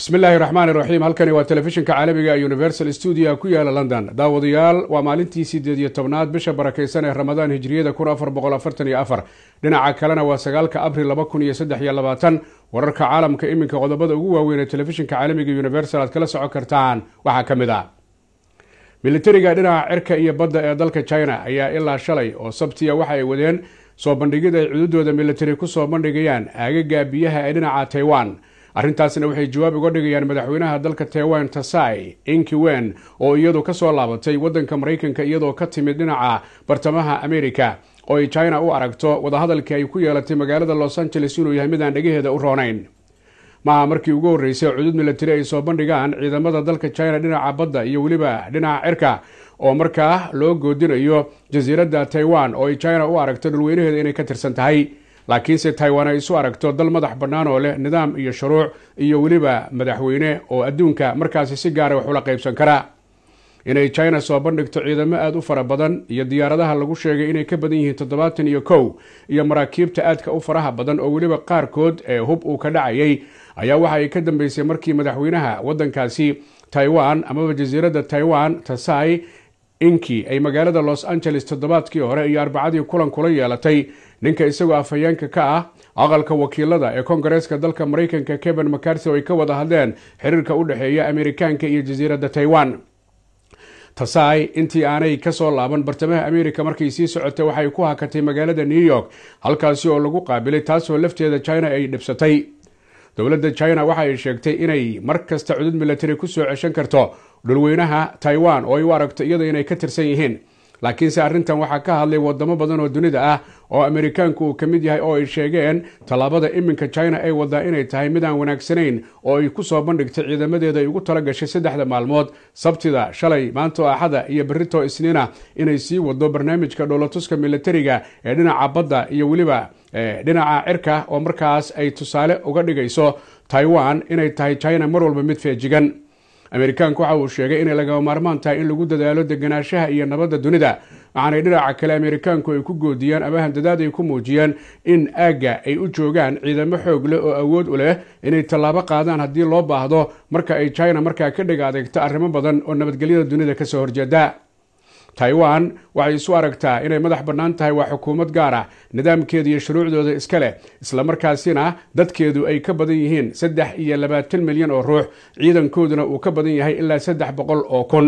bismillaahi illaahi raxmaan raxiim halkani waa telefishinka caalamiga ee universal studio ku yaala london daawadayaal waa maalintii sideed iyo tobnaad bisha barakaysan ee ramadaan hijiriyada kun afar boqol afartan iyo afar dhinaca kalena waa sagaalka abril laba kun iyo saddex iyo labaatan wararka caalamka iminka qodobada ugu waaweyn ee telefishinka caalamiga universal aad kala socon kartaan waxaa ka mid a ah. militariga dhinaca cirka iyo badda ee dalka china ayaa ilaa shalay oo sabtiya waxa ay wadeen soo bandhigid ay cududooda militari soo bandhigayaan aagaga biyaha ee dhinaca taiwan arrintaasina waxay jawaab uga dhigayaan madaxweynaha dalka taiwan tasai wen oo iyadu ka soo laabatay waddanka maraykanka iyadoo ka timid dhinaca bartamaha amerika oo ay china u aragto wadahadalkii ay ku yeelatay magaalada los angeles inuu yahay midaan dhagaheeda u roonayn maaha markii ugu horreysay cudud milatari ay soo bandhigaan ciidamada dalka china dhinaca badda iyo weliba dhinaca cirka oo markaa loo goodinayo jasiiradda taiwan oo ay china u aragto dhulweynaheeda inay ka tirsan tahay laakiinse taiwan ay isu aragto dal madax bannaan oo leh nidaam iyo shuruuc iyo weliba madaxweyne oo adduunka markaasi si gaara ah wax ula qaybsan karaa inay china soo bandhigto ciidamo aad u fara badan iyo diyaaradaha lagu sheegay inay ka badan yihiin toddobaatan iyo kow iyo maraakiibta aadka u faraha badan oo weliba qaarkood ee hub uu ka dhacayay ayaa waxa ay ka dambaysay markii madaxweynaha waddankaasi taiwan amaba jasiiradda taiwan tasai inki ay magaalada los angeles toddobaadkii hore iyo arbacadii kulan kula yeelatay ninka isagoo afhayeenka ka ah aqalka wakiilada ee kongareeska dalka maraykanka kevin macarsi oo ay ka wada hadleen xiriirka u dhexeeya amerikaanka iyo jasiiradda taiwan tasai intii aanay ka soo laaban bartamaha ameerika markay sii socotay waxay ku hakatay magaalada new york halkaasi oo lagu qaabilay taasoo lafteeda china ay dhibsatay dowladda china waxa ay sheegtay inay mar kasta cudud milatari kusoo ceshan karto dhulweynaha taiwan oo ay u aragto iyada inay ka tirsan yihiin laakiinse arrintan waxaa ka hadlay wadamo badan oo dunida ah oo amerikaanku uu ka mid yahay oo ay sheegeen tallaabada iminka china ay wadaa inay tahay mid aan wanaagsanayn oo ay ku soo bandhigtay ciidamadeeda ay ugu tala gashay saddexda maalmood sabtida shalay maantoo axada iyo berrito isniina inay sii waddo barnaamijka dhoolatuska milatariga ee dhinaca badda iyo weliba eh, dhinaca cirka oo markaas ay tusaale uga dhigayso taiwan inay tahay china mar walba mid feejigan ameerikaanku waxa uu sheegay inay lagama maarmaan tahay in lagu dadaalo deganaanshaha iyo nabadda dunida waxaanay dhinaca kale ameerikaanku ay ku goodiyaan amahan dadaad ay ku muujiyeen in aagga ay u joogaan ciidamo xoog leh oo awood u leh inay tallaabo qaadaan haddii loo baahdo marka ay china markaa ka dhiga adeegto arrimo badan oo nabadgelyada dunida ka soo horjeeda taiwan waxay isu aragtaa inay madax bannaan tahay waa xukuumad gaar ah nidaamkeeda iyo shuruucdooda iska leh islamarkaasina dadkeedu ay ka badan yihiin saddex iyo labaatan milyan oo ruux ciidankooduna uu ka badan yahay ilaa saddex boqol oo kun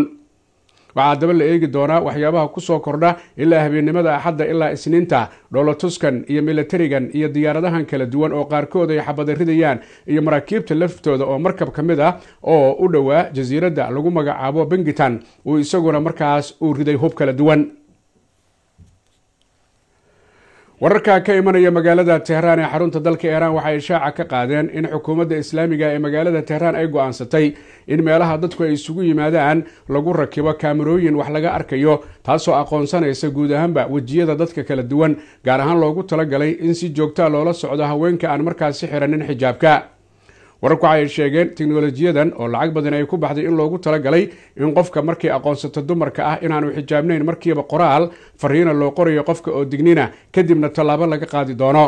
waxaa daba la eegi doonaa waxyaabaha kusoo kordha ilaa habeennimada axadda ilaa isniinta dhoolatuskan iyo milatarigan iyo diyaaradahan kala duwan oo qaarkood ay xabada ridayaan iyo maraakiibta laftooda oo markab ka mid a ah oo u dhowaa jasiiradda lagu magacaabo bengitan uu isaguna markaas uu riday hub kala duwan wararka ka imanaya magaalada tehraan ee xarunta dalka iiraan waxay shaaca ka qaadeen in xukuumadda islaamiga ee magaalada tehraan ay go'aansatay in meelaha dadku ay isugu yimaadaan lagu rakibo kaamirooyin wax laga arkayo taasoo aqoonsanaysa guud ahaanba wejiyada dadka kala duwan gaar ahaan loogu talagalay in si joogtaa ah loola socdo haweenka aan markaasi xiranin xijaabka wararku waxa ay sheegeen tiknolojiyadan oo lacag badan ay ku baxday in loogu talagalay in qofka markii aqoonsata dumarka ah inaanu xijaabnayn markiiba qoraal fariina loo qorayo qofka oo dignina kadibna tallaabo laga qaadi doono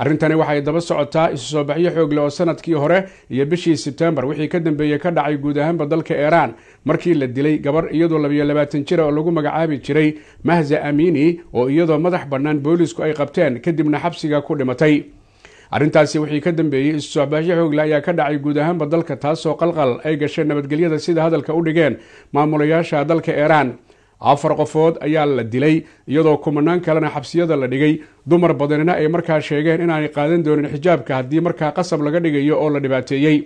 arrintani waxay daba socotaa isu soo baxyo xoogle oo sanadkii hore iyo bishii sebtembar wixii ka dambeeyey ka dhacay guud ahaanba dalka iiraan markii la dilay gabar iyadoo labiyo labaatan jira ah oo lagu magacaabi jiray mahza amini oo iyadoo madax bannaan booliisku ay qabteen kadibna xabsiga ku dhimatay arrintaasi wixii ka dambeeyey isusoobaahyo xoogle ayaa ka dhacay guud ahaanba dalka taasoo qalqal ay gasheen nabadgelyada sida hadalka u dhigeen maamulayaasha dalka iiraan afar qofood ayaa la dilay iyadoo kumanaan kalena xabsiyada la dhigay dumar badanina ay markaa sheegeen inaanay qaadan doonin xijaabka haddii markaa qasab laga dhigayo oo la dhibaateeyey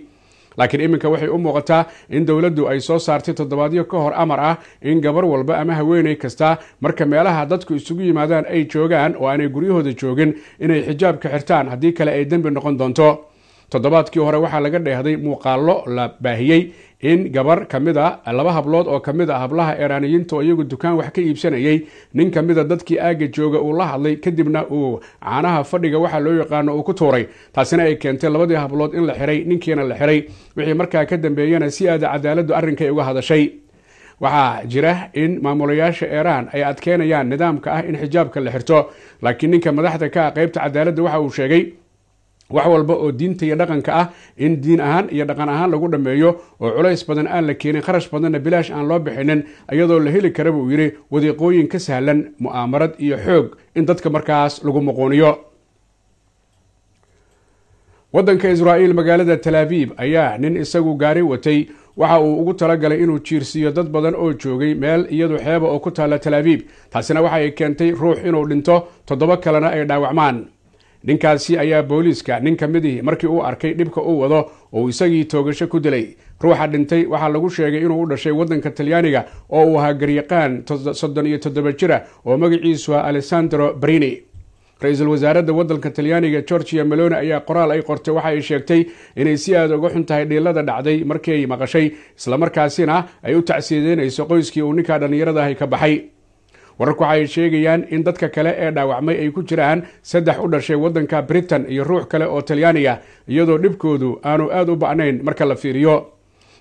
laakiin iminka waxay u muuqataa in dowladdu ay soo saartay toddobaadyo ka hor amar ah in gabar walba ama haweeney kasta marka meelaha dadku isugu yimaadaan ay joogaan oo aanay guryahooda joogin inay xijaabka xirtaan haddii kale ay dembi noqon doonto toddobaadkii hore waxaa laga dheehday muuqaallo la baahiyey in gabar kamid a ah, laba hablood oo kamid a ah hablaha eraaniyiinta oo iyagu dukaan wax ka iibsanayay nin kamida ah dadkii aagga jooga uu la hadlay kadibna uu caanaha fadhiga waxaa loo yaqaano uu ku tuuray taasina ay keentay labadii hablood in la xiray ninkiina la xiray wixii markaa ka dambeeyana si aada cadaaladdu arrinkay uga hadashay waxaa jira in maamulayaasha eraan ay adkeynayaan nidaamka ah in xijaabka la xirto laakiin ninka madaxda ka ah qaybta cadaaladda waxa uu sheegay wax walba oo diinta iyo dhaqanka ah in diin ahaan iyo dhaqan ahaan lagu dhammeeyo oo culays badan aan la keenin kharash badanna bilaash aan loo bixinin iyadoo la heli kara buu yidhi wadiiqooyin ka sahlan mu'aamarad iyo xoog in dadka markaas lagu muquuniyo waddanka israa'iil magaalada talaabiib ayaa nin isagu gaari watay waxa uu ugu talagalay inuu jiirsiiyo dad badan oo joogay meel iyadu xeeba oo ku taalla talaabiib taasina waxa ay keentay ruux inuu dhinto toddoba kalena ay dhaawacmaan ninkaasi ayaa booliiska nin ka midihii markii uu arkay dhibka uu wado uu isagii toogasho ku dilay ruuxa dhintay waxaa lagu sheegay inuu u dhashay waddanka talyaaniga oo uu ahaa garyaqaan soddon iyo toddoba jira oo magaciisu ah alessandro barini ra-iisul wasaaradda waddanka talyaaniga gorgia melone ayaa qoraal ay qortay waxa ay sheegtay inay si aada uga xun tahay dhiilada dhacday markii ay maqashay islamarkaasina ay u tacsiyadeynayso qoyskii uu ninkaa dhallinyarada ahy ka baxay wararku waxa ay sheegayaan in dadka kale ee dhaawacmay ay ku jiraan saddex u dhashay waddanka britain iyo ruux kale oo talyaani iyadoo dhibkoodu aanu aad u ba'nayn marka la fiiriyo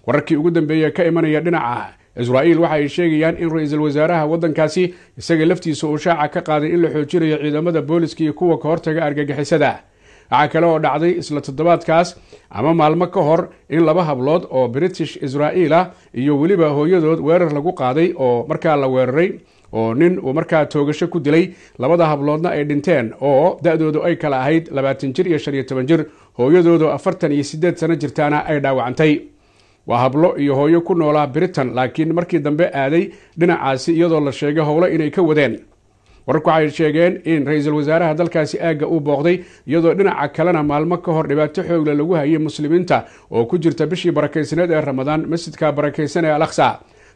wararkii ugu dambeeya ka imanaya dhinaca israa'iil waxa ay sheegayaan in ra-iisul wasaaraha waddankaasi isaga laftiisa uu shaaca ka qaaday in la xoojinayo ciidamada booliska iyo kuwa ka hortaga argagixisada waxaa kale oo dhacday isla toddobaadkaas ama maalmo ka hor in laba hablood oo british israa'iil ah iyo weliba hooyadood weerar lagu qaaday oo markaa la weeraray oo nin uu markaa toogasho ku dilay labada habloodna ay dhinteen oo da-doodu ay kala ahayd labaatan jir iyo shan iyo toban jir hooyadoodu afartan iyo siddeed sano jirtaana ay dhaawacantay waa hablo iyo hooyo ku noolaa britain laakiin markii dambe aaday dhinacaasi iyadoo la sheegay howlo inay ka wadeen wararku waxay sheegeen in ra-iisul wasaaraha dalkaasi aagga uu booqday iyadoo dhinaca kalena maalmo ka hor dhibaato xoogla lagu hayay muslimiinta oo ku jirta bishii barakaysneed ee ramadaan masjidka barakaysan ee al aqsa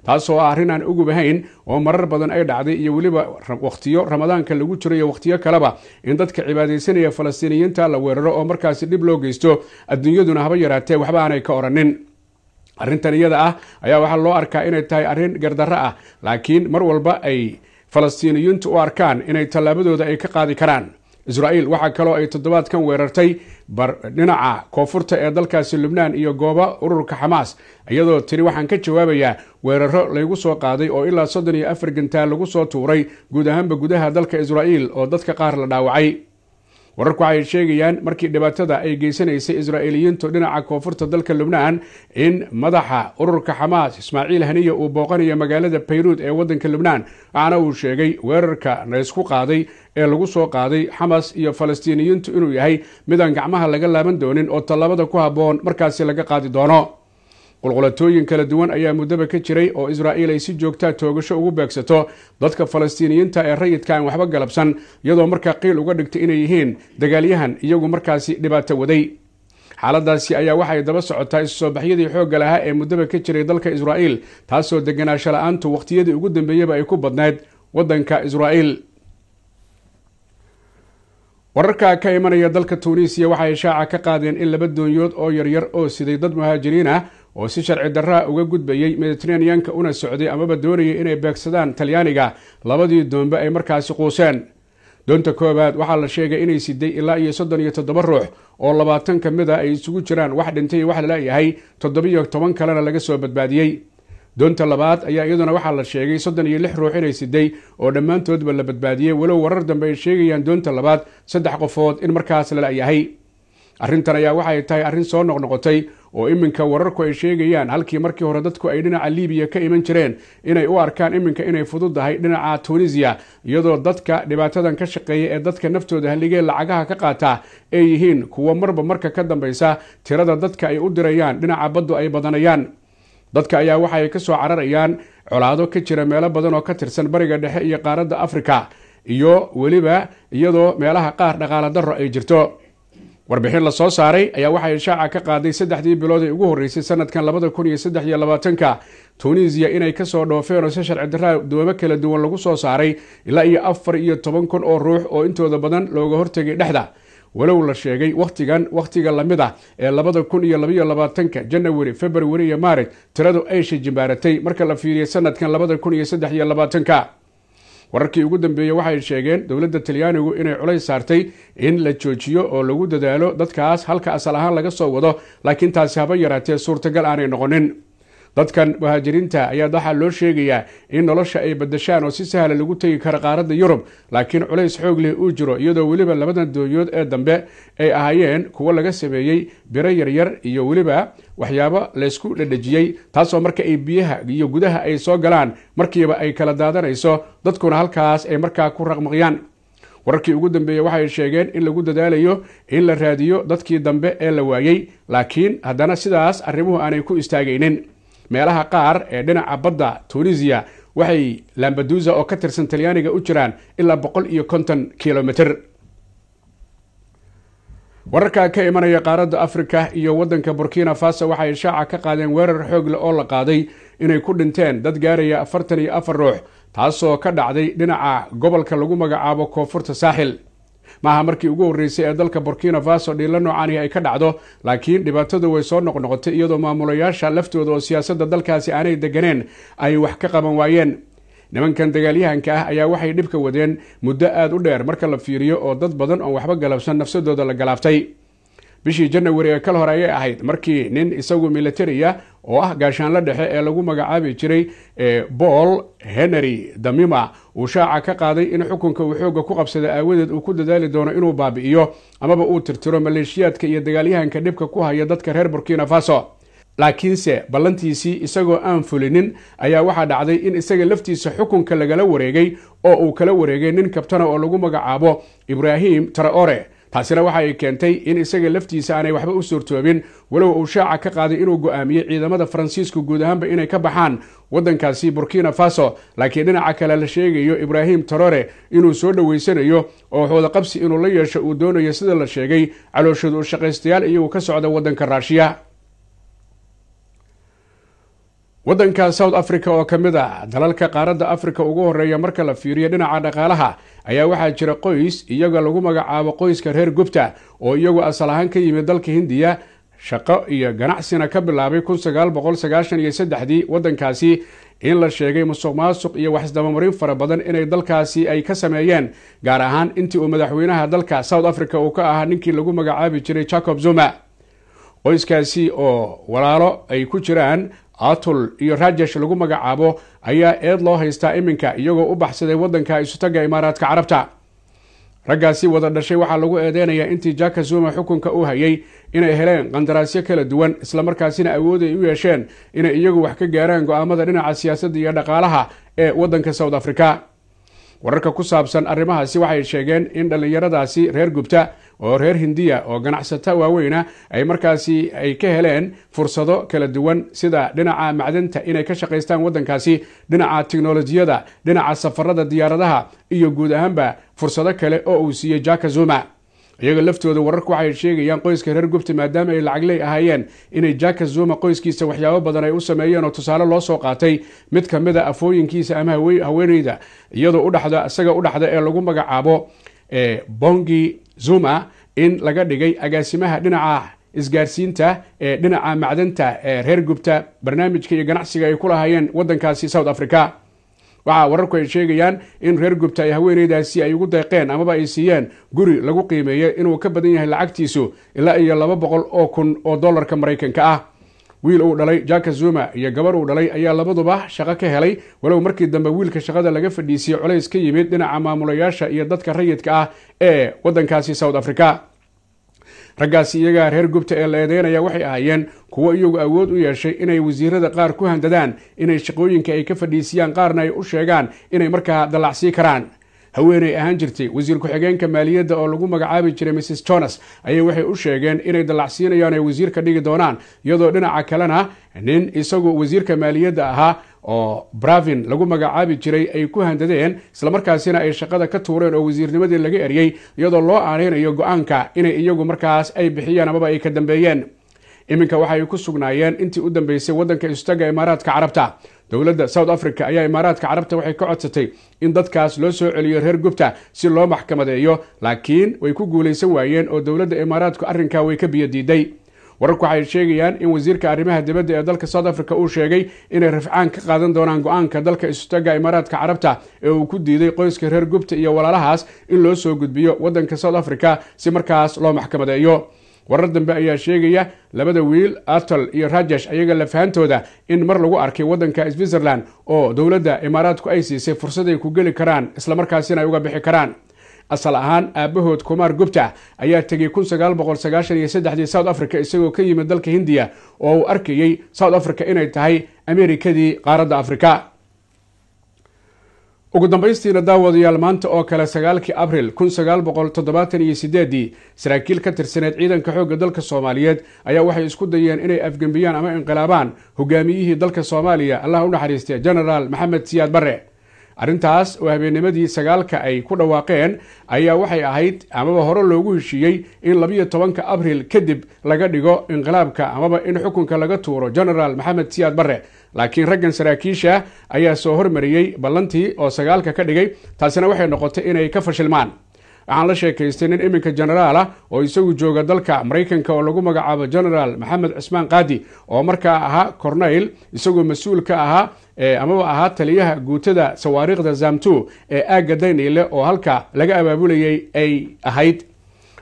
taasoo ah arrin aan ogubahayn oo marar badan ay dhacday iyo weliba wakhtiyo ramadaanka lagu jiro iyo wakhtiyo kaleba in dadka cibaadaysanaya falastiiniyiinta la weeraro oo markaasi dhib loo geysto adduunyaduna haba yaraatee waxba aanay ka oranin arrintan iyada ah ayaa waxaa loo arkaa inay tahay arrin gardarro ah laakiin mar walba ay falastiiniyiintu u arkaan inay tallaabadooda ay ka qaadi karaan israa'iil waxaa kaloo ay toddobaadkan weerartay bar dhinaca koonfurta ee dalkaasi lubnaan iyo gooba ururka xamaas iyadoo tiri waxaan ka jawaabayaa weeraro laygu soo qaaday oo ilaa soddon iyo afar gantaal lagu soo tuuray guud ahaanba gudaha dalka israa'iil oo dadka qaar la dhaawacay wararku waxay sheegayaan markii dhibaatada ay geysanaysay israa'iiliyiintu dhinaca koonfurta dalka lubnaan in madaxa ururka xamaas ismaaciil haniya uu booqanayo magaalada bayruud ee waddanka lubnaan waxaana uu sheegay weerarka naysku qaaday ee lagu soo qaaday xamas iyo falastiiniyiintu inuu yahay midaan gacmaha laga laaban doonin oo tallaabada ku habboon markaasi laga qaadi doono qulqulatooyin kala duwan ayaa muddaba ka jiray oo israa'iil ay si joogtaa ah toogasho ugu beegsato dadka falastiiniyiinta ee rayidka aan waxba galabsan iyadoo markaa qiil uga dhigtay inay yihiin dagaalyahan iyagu markaasi dhibaato waday xaaladaasi ayaa waxay daba socotaa issoobaxyadii xoogga lahaa ee muddaba ka jiray dalka israa'iil taasoo deganaansho la-aantu wakhtiyadii ugu dambeeyaba ay ku badnayd waddanka israa'iil wararka ka imanaya dalka tuuniisiya waxay shaaca ka qaadeen in laba doonyood oo yaryar oo siday dad muhaajiriin ah oo si sharci darraa uga gudbayey mediteraneanka una socday amaba doonayay inay beegsadaan talyaaniga labadii doonba ay markaasi quuseen doonta koowaad waxaa la sheegay inay siday ilaa iyo soddon iyo toddoba ruux oo labaatan ka mid a ah ay isugu jiraan wax dhintay wax lalayahay toddobiyo toban kalena laga soo badbaadiyey doonta labaad ayaa iyaduna waxaa la sheegay soddon iyo lix ruux inay siday oo dhammaantoodba la badbaadiyey walow warar dambe ay sheegayaan doonta labaad saddex qofood in markaas lalayahay arrintan ayaa waxay tahay arrin soo noqnoqotay oo iminka wararku ay sheegayaan halkii markii hore dadku ay dhinaca libiya ka iman jireen inay u arkaan iminka inay fududahay dhinaca tunisiya iyadoo dadka dhibaatadan ka shaqeeya ee dadka naftooda halligee lacagaha ka qaata ay yihiin kuwo marba marka ka dambaysa tirada dadka ay u dirayaan dhinaca baddu ay badanayaan dadka ayaa waxa ay ka soo cararayaan colaado ka jira meelo badan oo ka tirsan bariga dhexe iyo qaaradda afrika iyo weliba iyadoo meelaha qaar dhaqaala darro ay jirto warbixin lasoo saaray ayaa waxaa ishaaca ka qaaday saddexdii bilood ee ugu horreysay sanadkan labada kun iyo saddex iyo labaatanka tunisiya inay kasoo dhoofeen oo si sharci darraa doobo kala duwan lagu soo saaray ilaa iyo afar iyo toban kun oo ruux oo intooda badan looga hortegay dhexda walow la sheegay wakhtigan wakhtiga lamid a ah ee labada kun iyo labaiyo labaatanka janawari februari iyo maaris tiradu ay jimbaaratay marka la fiiriyey sanadkan labada kun iyo saddex iyo labaatanka wararkii ugu dambeeyey waxay sheegeen dowladda talyaanigu inay culays saartay in la joojiyo oo lagu dadaalo dadkaas halka asal ahaan laga soo wado laakiin taasi haba yaraatee suurtagal aanay noqonin dadkan muhaajiriinta ayaa waxaa loo sheegayaa in nolosha ay badashaan oo si sahla lagu tegi kara qaaradda yurub laakiin culays xoog leh uu jiro iyadoo weliba labadan doonyood ee dambe ay ahaayeen kuwo laga sameeyey biro yaryar iyo weliba waxyaabo laysku dhedhejiyey taasoo marka ay biyaha iyo gudaha ay soo galaan markiiba ay kala daadanayso dadkuna halkaas ay markaa ku raqmaqyaan wararkii ugu dambeeyey waxay sheegeen in lagu dadaalayo in la raadiyo dadkii dambe ee la waayey laakiin haddana sidaas arrimuhu aanay ku istaagaynin meelaha qaar ee dhinaca badda tunisia waxay lambadusa oo ka tirsan talyaaniga u jiraan ilaa boqol iyo konton kilomiter wararka ka imanaya qaaradda africa iyo wadanka burkina faso waxay shaaca ka qaadeen weerar xoog oo la qaaday inay ku dhinteen dad gaaraya afartan iyo afar ruux taasoo ka dhacday dhinaca gobolka lagu magacaabo koonfurta saaxil maaha markii ugu horreysay ee dalka burkina faso dhiila noocaanihi ay ka dhacdo laakiin dhibaatadu way soo noqnoqotay iyadoo maamulayaasha laftooda oo siyaasadda dalkaasi aanay deganeen ay wax ka qaban waayeen nimankan dagaalyahanka ah ayaa waxay dhibka wadeen muddo aad u dheer marka la fiiriyo oo dad badan oon waxba galabsan nafsadooda la galaaftay bishii janawari ee kal hore ayay ahayd markii nin isagu militariya oo ah gaashaanla dhexe ee lagu magacaabi jiray ee paul henry damima uu shaaca ka qaaday in xukunka uu xooga ku qabsaday aawadeed uu ku dadaali doono inuu baabi'iyo amaba uu tirtiro maleeshiyaadka iyo dagaalyahanka dhibka ku haya dadka reer burkina faso laakiinse ballantiisii isagoo aan fulinin ayaa waxaa dhacday in isaga laftiisa xukunka lagala wareegay oo uu kala wareegay nin kabtana oo lagu magacaabo ibraahim traore taasina waxa ay keentay in isaga laftiisa aanay waxba u suurtoobin walow uu shaaca ka qaaday inuu go'aamiyey ciidamada faransiisku guud ahaanba inay ka baxaan waddankaasi burkina faso laakiin dhinaca kale la sheegayo ibraahim tarore inuu soo dhoweysanayo oo xoodaqabsi inuu la yeesho uu doonayo sida la sheegay calooshadu shaqaystayaal iyagoo ka socda waddanka raashiya waddanka south africa oo ka mid ah dalalka qaaradda afrika ugu horeeya marka la fiiriyo dhinaca dhaqaalaha ayaa waxaa jira qoys iyaga lagu magacaabo qoyska reer gubta oo iyagu asal ahaan ka yimid dalka hindiya shaqo iyo ganacsina ka bilaabay dii waddankaasi in la sheegay musuq maasuq iyo waxisdabamarin fara badan inay dalkaasi ay ka sameeyeen gaar ahaan intii uu madaxweynaha dalka south africa uu ka ahaa ninkii lagu magacaabi jiray jacob zuma qoyskaasi oo walaalo ay ku jiraan atul iyo rajesh lagu magacaabo ayaa eed loo haystaa iminka iyagoo u baxsaday wadanka isutaga imaaraadka carabta raggaasi wada dhashay waxaa lagu eedeynayaa intii jaka zuma xukunka u hayay inay heleen qandaraasyo kala duwan islamarkaasina awooday u yeesheen inay iyagu wax ka gaaraan go-aamada dhinaca siyaasadda iyo dhaqaalaha ee waddanka south afrika wararka ku saabsan arrimahaasi waxay sheegeen in dhallinyaradaasi reer gubta oo reer hindiya oo ganacsata waaweyna ay markaasi ay ka heleen fursado kala duwan sida dhinaca macdanta inay ka shaqaystaan waddankaasi dhinaca tiknolojiyada dhinaca safarada diyaaradaha iyo guud ahaanba fursado kale oo uu siiyey jaka zuma iyaga laftooda wararku waxay sheegayaan qoyska reer gubta maadaama ay lacagley ahaayeen inay jaka zuma qoyskiisa waxyaabo badan ay u sameeyeen oo tusaale loo soo qaatay mid ka mid a afooyinkiisa ama haweeneyda iyadoo udhaxda isaga u dhaxda ee lagu magacaabo eh, bongi zuma in laga dhigay agaasimaha dhinaca isgaarsiinta ee eh, dhinaca macdanta ee eh, reer gubta barnaamijka iyo ganacsiga ay ku lahaayeen wadankaasi south africa waxaa wararku ay sheegayaan in reer gubta ay haweeneydaasi ay ugu deeqeen amaba ay siiyeen guri lagu qiimeeyay inuu ka badan yahay lacagtiisu ilaa iyo laba boqol oo kun oo dollarka maraykanka ah wiil uu dhalay jaka zuma iyo gabar uu dhalay ayaa labaduba shaqo ka helay walow markii dambe wiilka shaqada laga fadhiisiyey colays ka yimid dhinaca maamulayaasha iyo dadka rayidka ah ee waddankaasi south africa raggaasi iyagaa reer gubta ee la eedeynaya waxay ahaayeen kuwo iyagu awood u yeeshay inay wasiirada qaar ku handadaan inay shaqooyinka ay ka fadhiisiyaan qaarna ay u sheegaan inay markaa dallacsii karaan haweenay ahaan jirtay wasiir ku-xigeenka maaliyadda oo lagu magacaabi jiray mrs jonas ayay waxay u sheegeen inay dallacsiinayaan ay wasiirka dhigi doonaan iyadoo dhinaca kalena nin isagu wasiirka maaliyadda ahaa oo bravin lagu magacaabi jiray ay ku handadeen islamarkaasina ay shaqada ka tuureen oo wasiirnimadii laga eryey iyadoo loo aaneynayo go-aanka inay iyagu markaas ay bixiyeen amaba ay ka dambeeyeen iminka waxaay ku sugnaayeen intii u dambeysay waddanka istaga imaaraadka carabta dowladda south africa ayaa imaaraadka carabta waxay ka codsatay in dadkaas loo soo celiyo reer gubta si loo maxkamadeeyo laakiin way ku guulaysan waayeen oo dowladda imaaraadku arrinkaa way ka biyo diiday wararku waxay sheegayaan in wasiirka arrimaha dibadda ee dalka south africa uu sheegay inay rafcaan ka qaadan doonaan go-aanka dalka istaga imaaraadka carabta ee uu ku diiday qoyska reer gubta iyo walaalahaas in loo soo gudbiyo waddanka south africa si markaas loo maxkamadeeyo warar dambe ayaa sheegaya labada wiil atol iyo rajesh ayaga lafahantooda in mar lagu arkay waddanka switzerland oo dowladda imaaraadku ay siisay fursaday ku geli karaan islamarkaasina ay uga bixi karaan asal ahaan aabahood kumaar gupta ayaa tegay kunsagaaboqolsagaashanyosaddexdii south africa isagoo ka yimid dalka hindiya oo uu arkayey south africa inay tahay ameerikadii qaaradda afrika ugu dambaystiina daawadayaal maanta oo kale sagaalkii abril kun sagaal boqol toddobaatan iyo sideedii saraakiil ka tirsaneed ciidanka xoogga dalka soomaaliyeed ayaa waxay isku dayeen inay afgembiyaan ama inqilaabaan hogaamiyihii dalka soomaaliya allah u naxariistay genaraal maxamed siyaad bare arrintaas oo habeennimadii sagaalka ay ku dhawaaqeen ayaa waxay ahayd amaba hore loogu heshiiyey in labiyo tobanka abriil kadib laga dhigo inqilaabka amaba in xukunka laga tuuro genaraal maxamed siyaad barre laakiin raggan saraakiisha ayaa soo hormariyey ballantii oo sagaalka ka dhigay taasina waxay noqotay inay ka fashilmaan waxaan la sheekaystay nin iminka ah oo isagu jooga dalka maraykanka oo lagu magacaabo genaraal maxamed cismaan qaadi oo markaa ahaa corneyl isagoo mas uulka ka ahaa amaba ahaa taliyaha guutada sawaariikhda zamtu ee aagga dayniile oo halka laga abaabulayay ay ahayd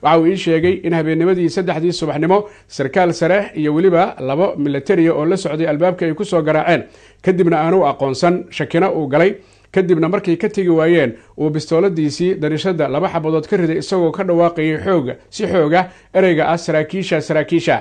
waxa uu ii sheegay in habeennimadii saddexdii subaxnimo sarkaal sare iyo weliba labo milatariya oo la socday albaabka ay ku soo garaaceen kadibna aanu aqoonsan shakina uu galay kadibna markay ka tegi waayeen uu bistooladiisii darishada laba xabadood ka riday isagoo ka dhawaaqayay xooga si xooga ereyga ah saraakiisha saraakiisha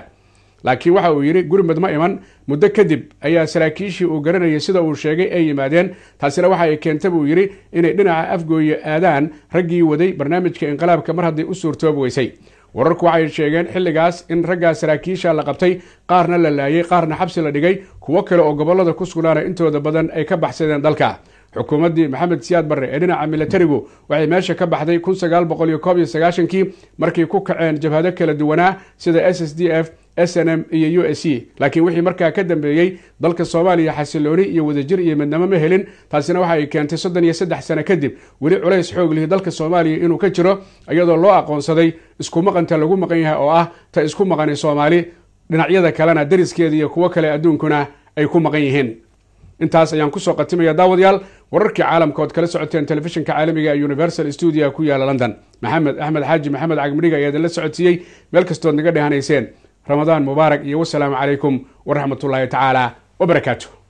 laakiin waxa uu yidhi gurmud ma iman muddo kadib ayaa saraakiishii uu garanayay sida uu sheegay ay yimaadeen taasina waxa ay keenta buu yidhi inay dhinaca afgooyo aadaan raggii waday barnaamijka inqilaabka mar hadday u suurtoobi weysay wararku waxay sheegeen xilligaas in raggaa saraakiisha la qabtay qaarna la laayay qaarna xabsi la dhigay kuwo kale oo gobollada ku sugnaana intooda badan ay ka baxsadeen dalka xukuumaddii maxamed siyaad barre ee dhinaca milatarigu waxay meesha ka baxday kun sagaal boqol iyo koob iyo sagaashankii markay ku kaceen jabhado kala duwanaa sida s s d f s n m iyo u s e laakiin wixii markaa ka dambeeyey dalka soomaaliya xasilooni iyo wadajir iyo midnamo ma helin taasina waxa ay keentay soddon iyo saddex sano kadib weli culays xoog lihi dalka soomaaliya inuu ka jiro iyadoo loo aqoonsaday isku maqanta lagu maqan yahay oo ah ta isku maqani soomaali dhinacyada kalena dariskeeda iyo kuwo kale adduunkuna ay ku maqan yihiin intaas ayaan kusoo qatimaya daawadayaal wararkii caalamka ood kala socoteen telefishinka caalamiga ee universal studio ku yaala london maxamed axmed xaaji maxamed cagmidhiga ayaa idinla socodsiiyey meel kastood naga dhehanayseen ramadaan mubaarak iyo wasalaamu calaykum waraxmatullaahi tacaala wabarakaatu